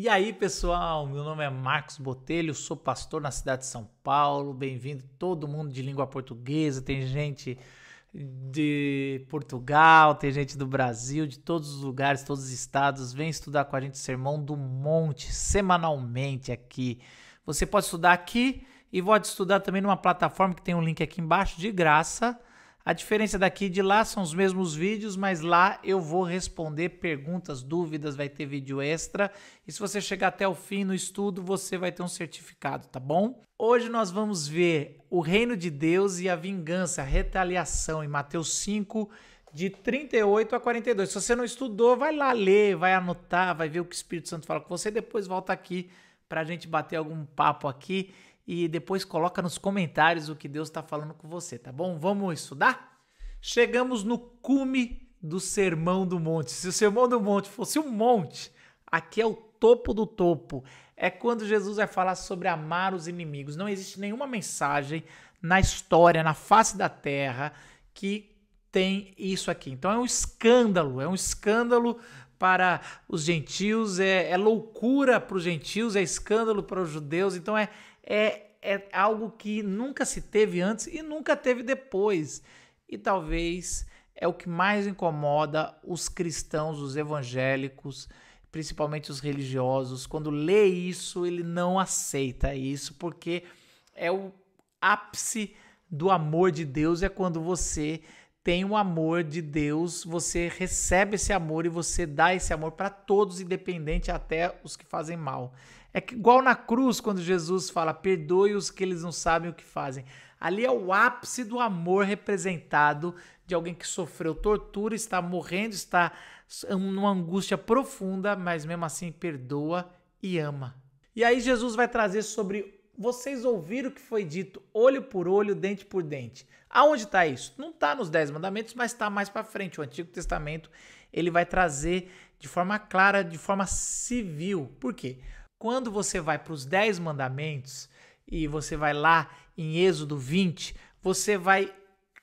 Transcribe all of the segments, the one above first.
E aí, pessoal, meu nome é Marcos Botelho, sou pastor na cidade de São Paulo. Bem-vindo todo mundo de língua portuguesa. Tem gente de Portugal, tem gente do Brasil, de todos os lugares, todos os estados. Vem estudar com a gente o Sermão do Monte semanalmente aqui. Você pode estudar aqui e pode estudar também numa plataforma que tem um link aqui embaixo de graça a diferença daqui e de lá são os mesmos vídeos, mas lá eu vou responder perguntas, dúvidas, vai ter vídeo extra. E se você chegar até o fim no estudo, você vai ter um certificado, tá bom? Hoje nós vamos ver o reino de Deus e a vingança, a retaliação em Mateus 5, de 38 a 42. Se você não estudou, vai lá ler, vai anotar, vai ver o que o Espírito Santo fala com você, depois volta aqui para a gente bater algum papo aqui e depois coloca nos comentários o que Deus está falando com você, tá bom? Vamos estudar? Chegamos no cume do Sermão do Monte. Se o Sermão do Monte fosse um monte, aqui é o topo do topo. É quando Jesus vai falar sobre amar os inimigos. Não existe nenhuma mensagem na história, na face da terra, que tem isso aqui. Então é um escândalo, é um escândalo para os gentios, é, é loucura para os gentios, é escândalo para os judeus. Então é, é, é algo que nunca se teve antes e nunca teve depois. E talvez é o que mais incomoda os cristãos, os evangélicos, principalmente os religiosos. Quando lê isso, ele não aceita isso, porque é o ápice do amor de Deus é quando você tem o amor de Deus, você recebe esse amor e você dá esse amor para todos, independente até os que fazem mal. É que, igual na cruz, quando Jesus fala: perdoe-os que eles não sabem o que fazem. Ali é o ápice do amor representado de alguém que sofreu tortura, está morrendo, está numa angústia profunda, mas mesmo assim perdoa e ama. E aí Jesus vai trazer sobre vocês ouviram o que foi dito, olho por olho, dente por dente. Aonde está isso? Não está nos Dez Mandamentos, mas está mais para frente. O Antigo Testamento ele vai trazer de forma clara, de forma civil. Por quê? Quando você vai para os Dez Mandamentos e você vai lá em Êxodo 20, você vai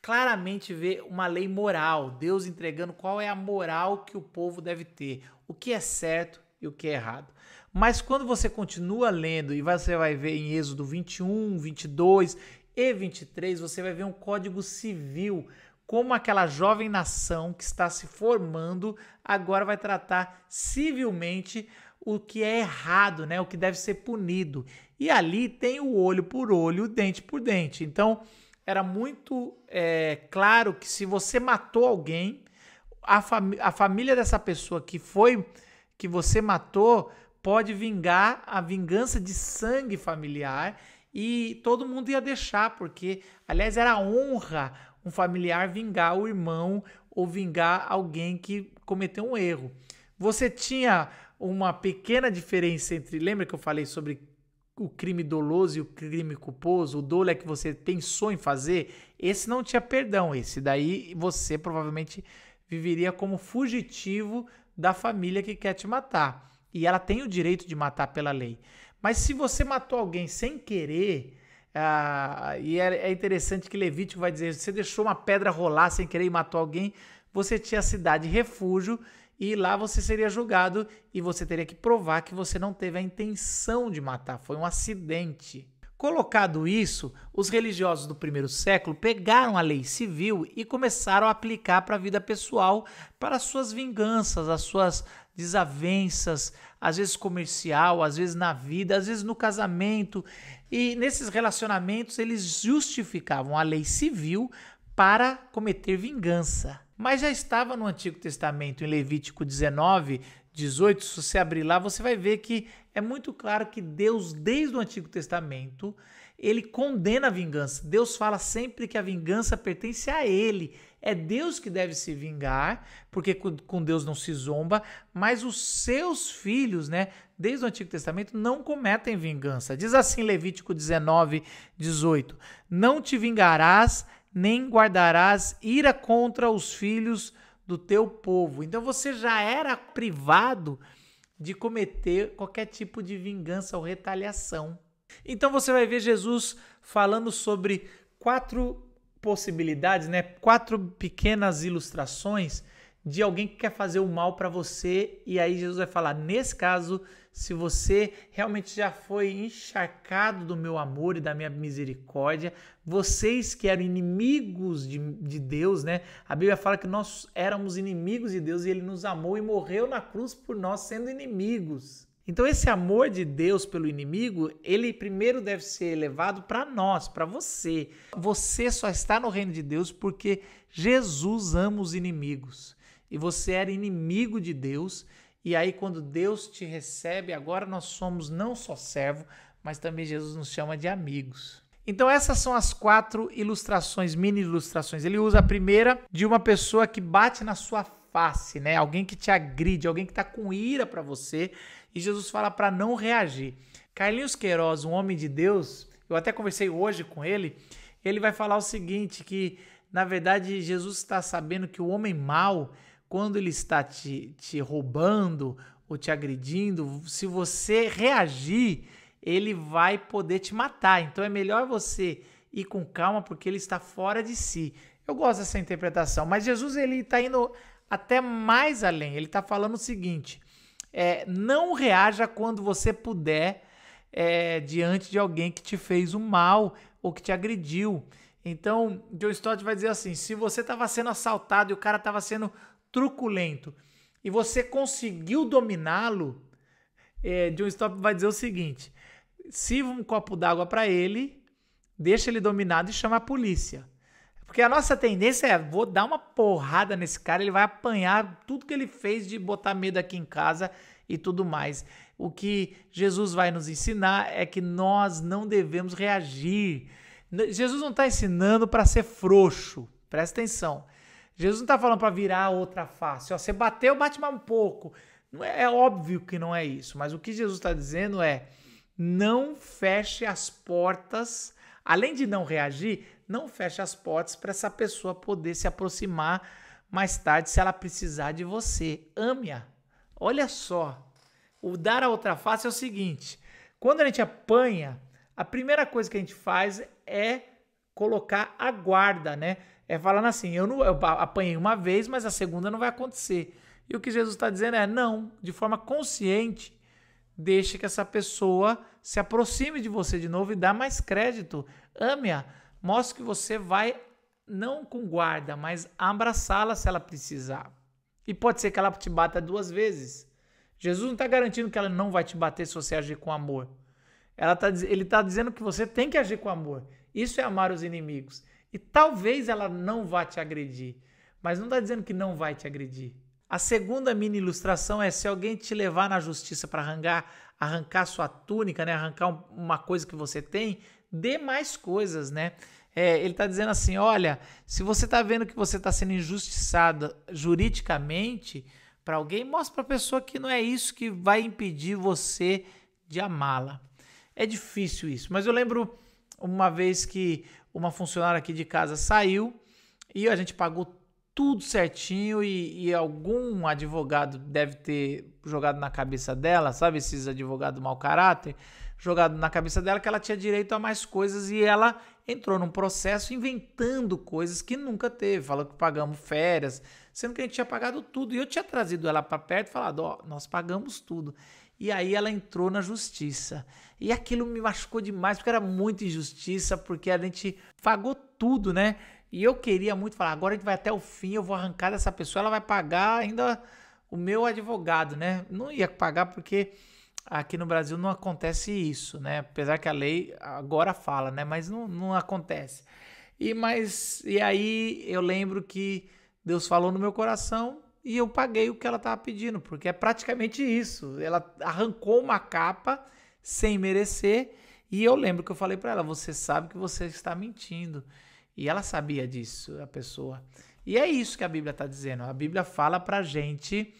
claramente ver uma lei moral, Deus entregando qual é a moral que o povo deve ter, o que é certo e o que é errado. Mas quando você continua lendo e você vai ver em Êxodo 21, 22 e 23, você vai ver um código civil, como aquela jovem nação que está se formando agora vai tratar civilmente o que é errado, né? O que deve ser punido. E ali tem o olho por olho, o dente por dente. Então era muito é, claro que se você matou alguém, a, fami a família dessa pessoa que foi que você matou pode vingar a vingança de sangue familiar e todo mundo ia deixar, porque, aliás, era honra um familiar vingar o irmão ou vingar alguém que cometeu um erro. Você tinha uma pequena diferença entre. Lembra que eu falei sobre o crime doloso e o crime culposo? O dolo é que você pensou em fazer? Esse não tinha perdão. Esse daí você provavelmente viveria como fugitivo da família que quer te matar. E ela tem o direito de matar pela lei. Mas se você matou alguém sem querer. Ah, e é, é interessante que Levítico vai dizer: você deixou uma pedra rolar sem querer e matou alguém, você tinha a cidade refúgio e lá você seria julgado e você teria que provar que você não teve a intenção de matar, foi um acidente. Colocado isso, os religiosos do primeiro século pegaram a lei civil e começaram a aplicar para a vida pessoal, para suas vinganças, as suas desavenças, às vezes comercial, às vezes na vida, às vezes no casamento. E nesses relacionamentos eles justificavam a lei civil para cometer vingança. Mas já estava no Antigo Testamento, em Levítico 19, 18. Se você abrir lá, você vai ver que é muito claro que Deus, desde o Antigo Testamento, ele condena a vingança. Deus fala sempre que a vingança pertence a ele. É Deus que deve se vingar, porque com Deus não se zomba, mas os seus filhos, né, desde o Antigo Testamento, não cometem vingança. Diz assim Levítico 19, 18: Não te vingarás nem guardarás ira contra os filhos do teu povo. Então você já era privado de cometer qualquer tipo de vingança ou retaliação. Então você vai ver Jesus falando sobre quatro possibilidades, né? Quatro pequenas ilustrações de alguém que quer fazer o mal para você. E aí Jesus vai falar: nesse caso, se você realmente já foi encharcado do meu amor e da minha misericórdia, vocês que eram inimigos de, de Deus, né? A Bíblia fala que nós éramos inimigos de Deus e ele nos amou e morreu na cruz por nós sendo inimigos. Então esse amor de Deus pelo inimigo, ele primeiro deve ser elevado para nós, para você. Você só está no reino de Deus porque Jesus ama os inimigos e você era inimigo de Deus. E aí, quando Deus te recebe, agora nós somos não só servo, mas também Jesus nos chama de amigos. Então, essas são as quatro ilustrações, mini ilustrações. Ele usa a primeira de uma pessoa que bate na sua face, né? Alguém que te agride, alguém que está com ira para você. E Jesus fala para não reagir. Carlinhos Queiroz, um homem de Deus, eu até conversei hoje com ele. Ele vai falar o seguinte: que na verdade Jesus está sabendo que o homem mau quando ele está te, te roubando ou te agredindo, se você reagir, ele vai poder te matar. Então é melhor você ir com calma porque ele está fora de si. Eu gosto dessa interpretação, mas Jesus ele está indo até mais além. Ele está falando o seguinte: é, não reaja quando você puder é, diante de alguém que te fez o mal ou que te agrediu. Então, John Stott vai dizer assim: se você estava sendo assaltado e o cara estava sendo truculento, e você conseguiu dominá-lo, é, John Stop vai dizer o seguinte: sirva um copo d'água para ele, deixa ele dominado e chama a polícia. Porque a nossa tendência é, vou dar uma porrada nesse cara, ele vai apanhar tudo que ele fez de botar medo aqui em casa e tudo mais. O que Jesus vai nos ensinar é que nós não devemos reagir. Jesus não está ensinando para ser frouxo, presta atenção. Jesus não está falando para virar outra face. Ó, você bateu, bate mais um pouco. Não é, é óbvio que não é isso, mas o que Jesus está dizendo é: não feche as portas, além de não reagir, não feche as portas para essa pessoa poder se aproximar mais tarde se ela precisar de você. Ame-a. Olha só, o dar a outra face é o seguinte: quando a gente apanha, a primeira coisa que a gente faz é colocar a guarda, né? É falando assim, eu não eu apanhei uma vez, mas a segunda não vai acontecer. E o que Jesus está dizendo é, não, de forma consciente, deixe que essa pessoa se aproxime de você de novo e dá mais crédito. Ame-a, mostre que você vai, não com guarda, mas abraçá-la se ela precisar. E pode ser que ela te bata duas vezes. Jesus não está garantindo que ela não vai te bater se você agir com amor. Tá, ele está dizendo que você tem que agir com amor. Isso é amar os inimigos. E talvez ela não vá te agredir, mas não está dizendo que não vai te agredir. A segunda mini ilustração é se alguém te levar na justiça para arrancar, arrancar sua túnica, né? arrancar uma coisa que você tem, dê mais coisas, né? É, ele está dizendo assim: olha, se você está vendo que você está sendo injustiçada juridicamente para alguém, mostre para a pessoa que não é isso que vai impedir você de amá-la. É difícil isso, mas eu lembro uma vez que uma funcionária aqui de casa saiu e a gente pagou tudo certinho e, e, algum advogado deve ter jogado na cabeça dela, sabe? Esses advogados mau caráter, jogado na cabeça dela que ela tinha direito a mais coisas e ela entrou num processo inventando coisas que nunca teve, falando que pagamos férias, sendo que a gente tinha pagado tudo. E eu tinha trazido ela para perto e falado: ó, nós pagamos tudo. E aí ela entrou na justiça. E aquilo me machucou demais, porque era muita injustiça, porque a gente pagou tudo, né? E eu queria muito falar, agora a gente vai até o fim, eu vou arrancar dessa pessoa, ela vai pagar ainda o meu advogado, né? Não ia pagar porque aqui no Brasil não acontece isso, né? Apesar que a lei agora fala, né? Mas não, não acontece. E mas e aí eu lembro que Deus falou no meu coração e eu paguei o que ela estava pedindo, porque é praticamente isso. Ela arrancou uma capa sem merecer e eu lembro que eu falei para ela: "Você sabe que você está mentindo". E ela sabia disso, a pessoa. E é isso que a Bíblia está dizendo. A Bíblia fala para gente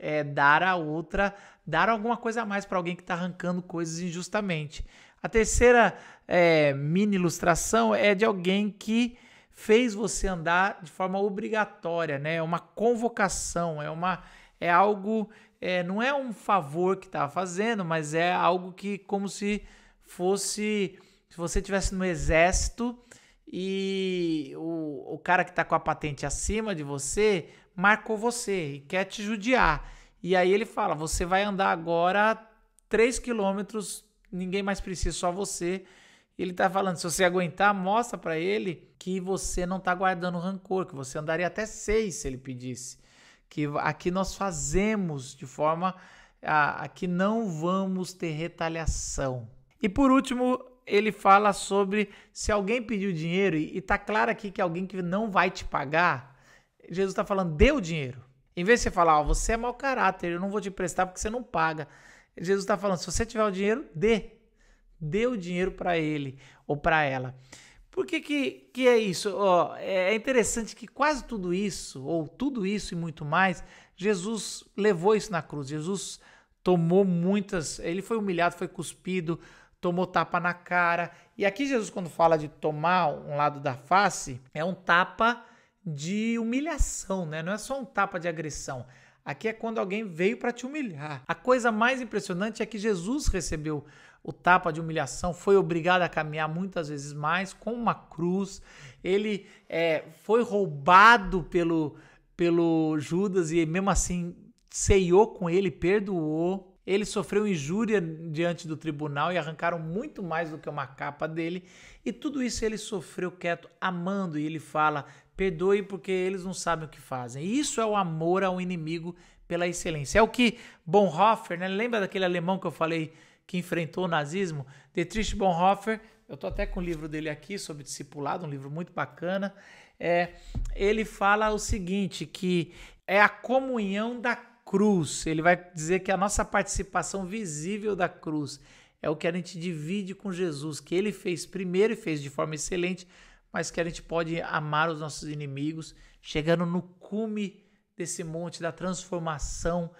é, dar a outra, dar alguma coisa a mais para alguém que está arrancando coisas injustamente. A terceira é, mini ilustração é de alguém que fez você andar de forma obrigatória, né? É uma convocação, é uma é algo é, não é um favor que estava tá fazendo, mas é algo que como se fosse se você tivesse no exército e o, o cara que está com a patente acima de você marcou você e quer te judiar. E aí ele fala: você vai andar agora 3 quilômetros, ninguém mais precisa, só você. Ele está falando, se você aguentar, mostra para ele que você não está guardando rancor, que você andaria até seis se ele pedisse. Que aqui nós fazemos de forma a, a que não vamos ter retaliação. E por último, ele fala sobre se alguém pediu dinheiro e está claro aqui que alguém que não vai te pagar, Jesus está falando, dê o dinheiro. Em vez de você falar, você é mau caráter, eu não vou te emprestar porque você não paga. Jesus está falando, se você tiver o dinheiro, dê dê o dinheiro para ele ou para ela. Por que, que, que é isso? Oh, é interessante que quase tudo isso, ou tudo isso e muito mais, Jesus levou isso na cruz. Jesus tomou muitas. Ele foi humilhado, foi cuspido, tomou tapa na cara. E aqui, Jesus, quando fala de tomar um lado da face, é um tapa de humilhação, né? Não é só um tapa de agressão. Aqui é quando alguém veio para te humilhar. A coisa mais impressionante é que Jesus recebeu o tapa de humilhação, foi obrigado a caminhar muitas vezes mais com uma cruz. Ele é, foi roubado pelo, pelo Judas e mesmo assim ceiou com ele, perdoou. Ele sofreu injúria diante do tribunal e arrancaram muito mais do que uma capa dele. E tudo isso ele sofreu quieto, amando. E ele fala: perdoe porque eles não sabem o que fazem. E isso é o amor ao inimigo pela excelência. É o que Bonhoeffer, né? lembra daquele alemão que eu falei que enfrentou o nazismo, Dietrich Bonhoeffer, eu estou até com o livro dele aqui sobre discipulado, um livro muito bacana. É, ele fala o seguinte, que é a comunhão da cruz. Ele vai dizer que a nossa participação visível da cruz é o que a gente divide com Jesus, que ele fez primeiro e fez de forma excelente, mas que a gente pode amar os nossos inimigos, chegando no cume desse monte da transformação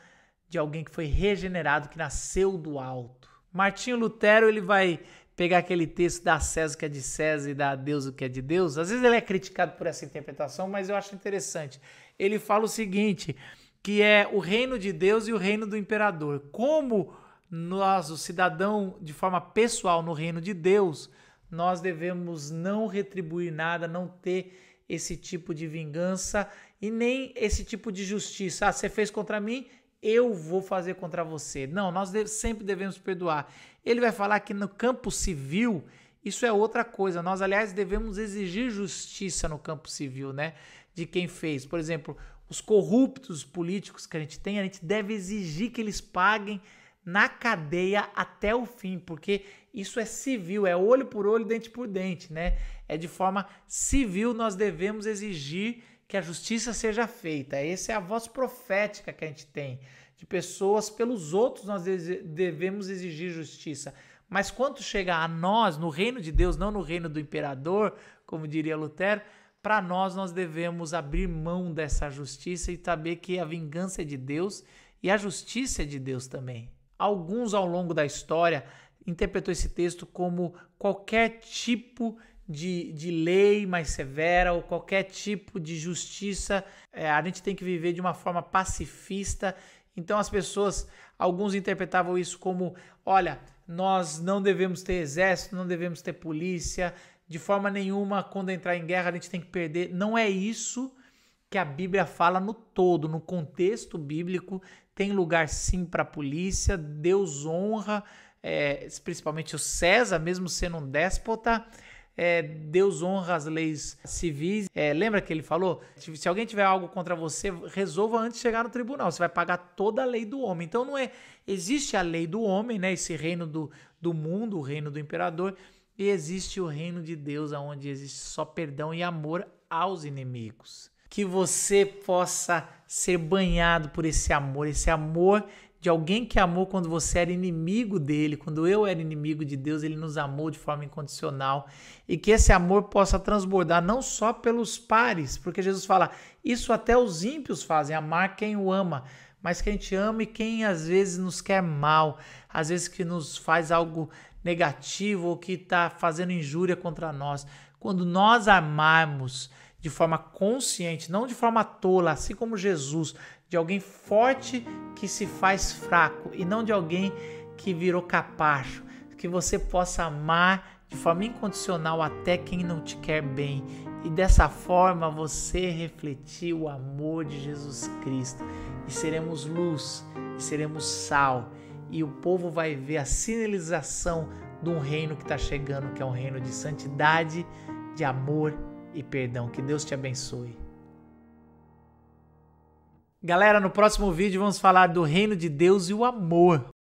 de alguém que foi regenerado, que nasceu do alto. Martinho Lutero, ele vai pegar aquele texto da César o que é de César e da Deus o que é de Deus. Às vezes ele é criticado por essa interpretação, mas eu acho interessante. Ele fala o seguinte, que é o reino de Deus e o reino do imperador. Como nós, o cidadão, de forma pessoal no reino de Deus, nós devemos não retribuir nada, não ter esse tipo de vingança e nem esse tipo de justiça. Ah, você fez contra mim, eu vou fazer contra você. Não, nós sempre devemos perdoar. Ele vai falar que no campo civil isso é outra coisa. Nós, aliás, devemos exigir justiça no campo civil, né? De quem fez. Por exemplo, os corruptos políticos que a gente tem, a gente deve exigir que eles paguem na cadeia até o fim, porque isso é civil, é olho por olho, dente por dente, né? É de forma civil nós devemos exigir que a justiça seja feita. Essa é a voz profética que a gente tem. De pessoas, pelos outros, nós devemos exigir justiça. Mas quando chega a nós, no reino de Deus, não no reino do imperador, como diria Lutero, para nós, nós devemos abrir mão dessa justiça e saber que a vingança é de Deus e a justiça é de Deus também. Alguns ao longo da história interpretou esse texto como qualquer tipo de de, de lei mais severa ou qualquer tipo de justiça. É, a gente tem que viver de uma forma pacifista. Então as pessoas, alguns interpretavam isso como, olha, nós não devemos ter exército, não devemos ter polícia, de forma nenhuma, quando entrar em guerra, a gente tem que perder. Não é isso que a Bíblia fala no todo, no contexto bíblico, tem lugar sim para a polícia, Deus honra, é, principalmente o César, mesmo sendo um déspota, é, Deus honra as leis civis. É, lembra que ele falou? Se alguém tiver algo contra você, resolva antes de chegar no tribunal. Você vai pagar toda a lei do homem. Então não é. Existe a lei do homem, né? Esse reino do, do mundo, o reino do imperador, e existe o reino de Deus, onde existe só perdão e amor aos inimigos. Que você possa ser banhado por esse amor, esse amor de alguém que amou quando você era inimigo dele, quando eu era inimigo de Deus, ele nos amou de forma incondicional e que esse amor possa transbordar não só pelos pares, porque Jesus fala, isso até os ímpios fazem, amar quem o ama, mas quem te ama e quem às vezes nos quer mal, às vezes que nos faz algo negativo ou que está fazendo injúria contra nós. Quando nós amarmos de forma consciente, não de forma tola, assim como Jesus, de alguém forte que se faz fraco e não de alguém que virou capacho. Que você possa amar de forma incondicional até quem não te quer bem. E dessa forma você refletir o amor de Jesus Cristo. E seremos luz, e seremos sal. E o povo vai ver a sinalização de um reino que está chegando, que é um reino de santidade, de amor e perdão. Que Deus te abençoe. Galera, no próximo vídeo vamos falar do reino de Deus e o amor.